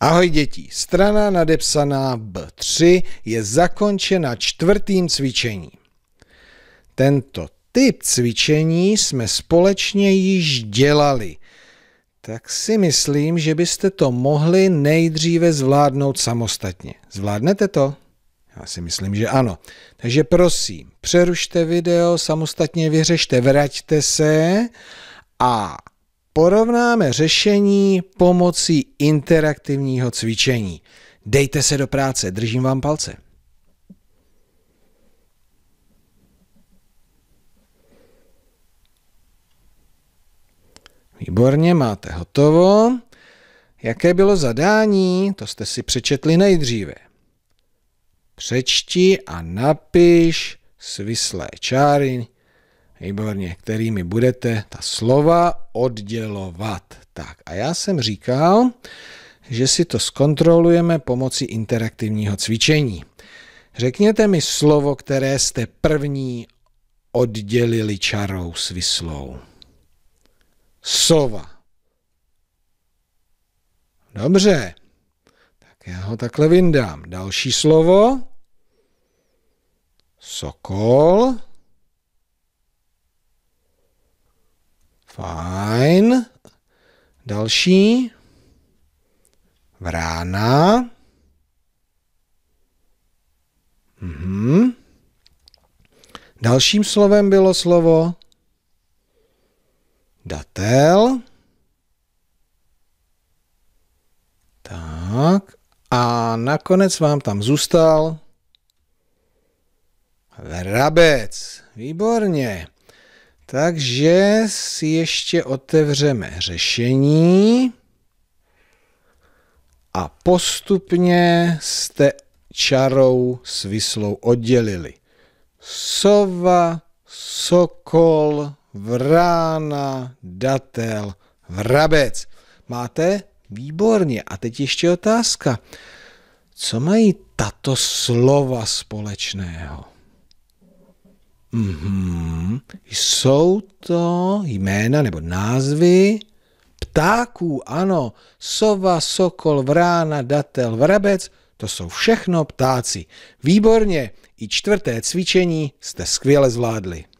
Ahoj děti, strana nadepsaná B3 je zakončena čtvrtým cvičením. Tento typ cvičení jsme společně již dělali, tak si myslím, že byste to mohli nejdříve zvládnout samostatně. Zvládnete to? Já si myslím, že ano. Takže prosím, přerušte video, samostatně vyřešte, vraťte se a Porovnáme řešení pomocí interaktivního cvičení. Dejte se do práce, držím vám palce. Výborně, máte hotovo. Jaké bylo zadání, to jste si přečetli nejdříve. Přečti a napiš svislé čáry Výborně, kterými budete ta slova oddělovat. Tak a já jsem říkal, že si to zkontrolujeme pomocí interaktivního cvičení. Řekněte mi slovo, které jste první oddělili čarou vyslou. Sova. Dobře, tak já ho takhle vyndám. Další slovo. Sokol. Fajn. Další. Vrána. Mhm. Dalším slovem bylo slovo datel. Tak. A nakonec vám tam zůstal vrabec. Výborně. Takže si ještě otevřeme řešení a postupně jste čarou s vyslou oddělili. Sova, sokol, vrána, datel, vrabec. Máte? Výborně. A teď ještě otázka. Co mají tato slova společného? Mm-hmm. Jsou to jména nebo názvy ptáků, ano, sova, sokol, vrána, datel, vrabec, to jsou všechno ptáci. Výborně, i čtvrté cvičení jste skvěle zvládli.